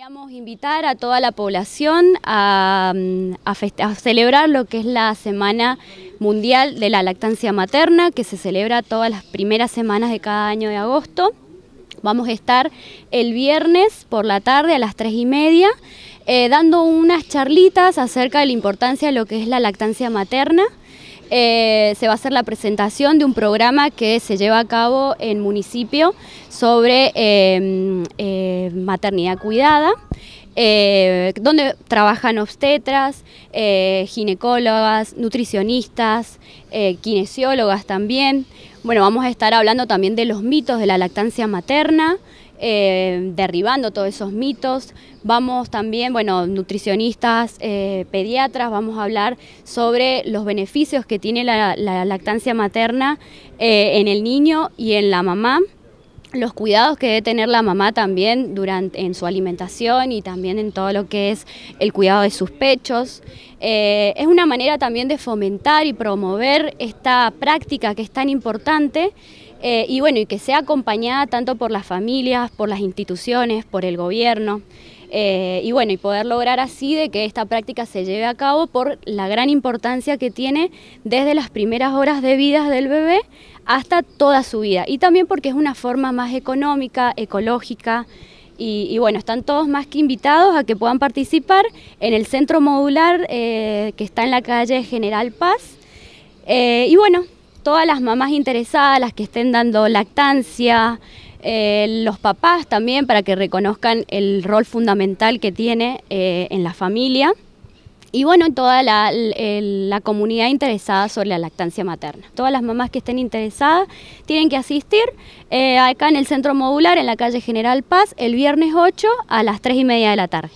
Queríamos invitar a toda la población mm, a, celebrar lo que es la Semana Mundial de la Lactancia Materna, que se celebra todas las primeras semanas de cada año de agosto. Vamos a estar el viernes por la tarde a las tres y media eh, dando unas charlitas acerca de la importancia de lo que es la lactancia materna. Eh, se va a hacer la presentación de un programa que se lleva a cabo en municipio sobre em, eh, maternidad cuidada. Eh, donde trabajan obstetras, ginecólogas, nutricionistas, kinesiólogas también. Bueno, vamos a estar hablando también de los mitos de la lactancia materna, eh, derribando todos esos mitos. Vamos también, bueno, nutricionistas, eh, pediatras, vamos a hablar sobre los beneficios que tiene la, lactancia materna eh, en el niño y en la mamá los cuidados que debe tener la mamá también durante, en su alimentación y también en todo lo que es el cuidado de sus pechos. Eh, es una manera también de fomentar y promover esta práctica que es tan importante eh, y bueno, y que sea acompañada tanto por las familias, por las instituciones, por el gobierno. Eh, y bueno, y poder lograr así de que esta práctica se lleve a cabo por la gran importancia que tiene desde las primeras horas de vida del bebé hasta toda su vida. Y también porque es una forma más económica, ecológica. Y, bueno, están todos más que invitados a que puedan participar en el centro modular eh, que está en la calle General Paz. Eh, y bueno, todas las mamás interesadas, las que estén dando lactancia, eh, los papás también para que reconozcan el rol fundamental que tiene en la familia y bueno, toda la, comunidad interesada sobre la lactancia materna. Todas las mamás que estén interesadas tienen que asistir eh, acá en el Centro Modular, en la calle General Paz, el viernes 8 a las 3 y media de la tarde.